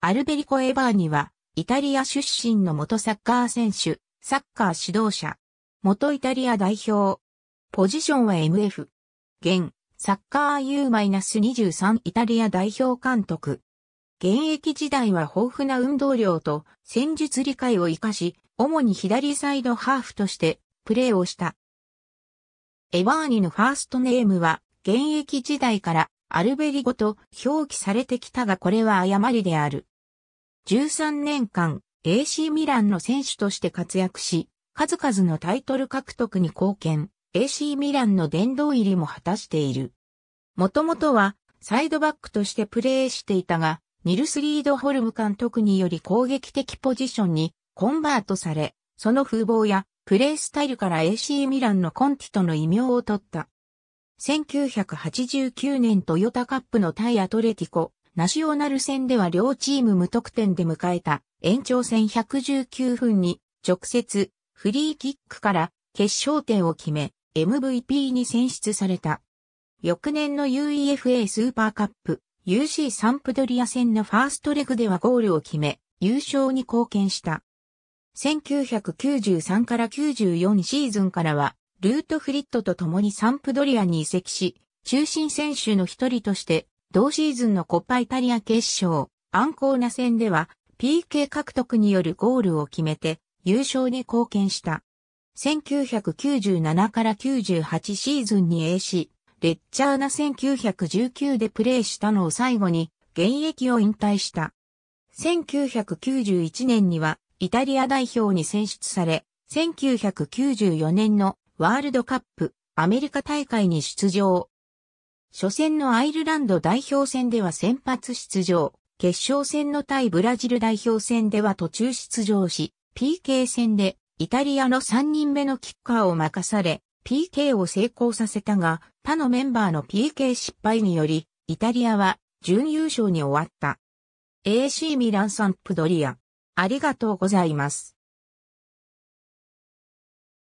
アルベリコ・エバーニは、イタリア出身の元サッカー選手、サッカー指導者、元イタリア代表、ポジションは MF、現、サッカー U-23 イタリア代表監督。現役時代は豊富な運動量と戦術理解を活かし、主に左サイドハーフとしてプレーをした。エバーニのファーストネームは、現役時代からアルベリゴと表記されてきたがこれは誤りである。13年間 AC ミランの選手として活躍し、数々のタイトル獲得に貢献、AC ミランの殿堂入りも果たしている。もともとはサイドバックとしてプレーしていたが、ニルス・リードホルム監督により攻撃的ポジションにコンバートされ、その風貌やプレースタイルから AC ミランのコンティとの異名を取った。1989年トヨタカップのタイアトレティコ、ナショナル戦では両チーム無得点で迎えた延長戦119分に直接フリーキックから決勝点を決め MVP に選出された。翌年の UEFA スーパーカップ UC サンプドリア戦のファーストレグではゴールを決め優勝に貢献した。1993から94シーズンからはルートフリットと共にサンプドリアに移籍し中心選手の一人として同シーズンのコッパイタリア決勝、アンコーナ戦では PK 獲得によるゴールを決めて優勝に貢献した。1997から98シーズンに AC、レッチャーナ1919でプレーしたのを最後に現役を引退した。1991年にはイタリア代表に選出され、1994年のワールドカップアメリカ大会に出場、初戦のアイルランド代表戦では先発出場、決勝戦の対ブラジル代表戦では途中出場し、PK 戦でイタリアの3人目のキッカーを任され、PK を成功させたが、他のメンバーの PK 失敗により、イタリアは準優勝に終わった。AC ミランサンプドリア。ありがとうございます。